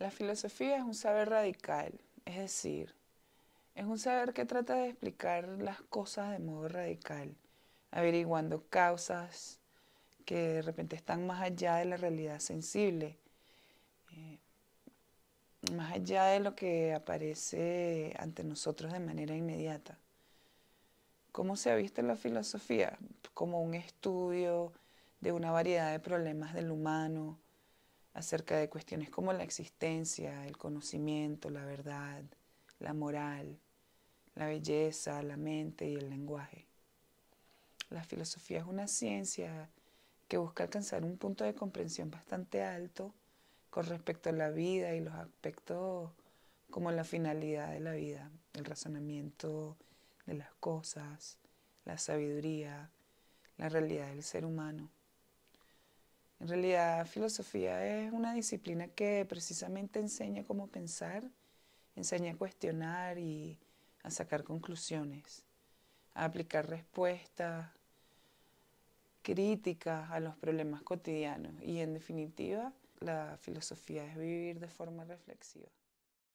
La filosofía es un saber radical, es decir, es un saber que trata de explicar las cosas de modo radical, averiguando causas que de repente están más allá de la realidad sensible, eh, más allá de lo que aparece ante nosotros de manera inmediata. ¿Cómo se ha visto la filosofía? Como un estudio de una variedad de problemas del humano, acerca de cuestiones como la existencia, el conocimiento, la verdad, la moral, la belleza, la mente y el lenguaje. La filosofía es una ciencia que busca alcanzar un punto de comprensión bastante alto con respecto a la vida y los aspectos como la finalidad de la vida, el razonamiento de las cosas, la sabiduría, la realidad del ser humano. En realidad, filosofía es una disciplina que precisamente enseña cómo pensar, enseña a cuestionar y a sacar conclusiones, a aplicar respuestas críticas a los problemas cotidianos y en definitiva la filosofía es vivir de forma reflexiva.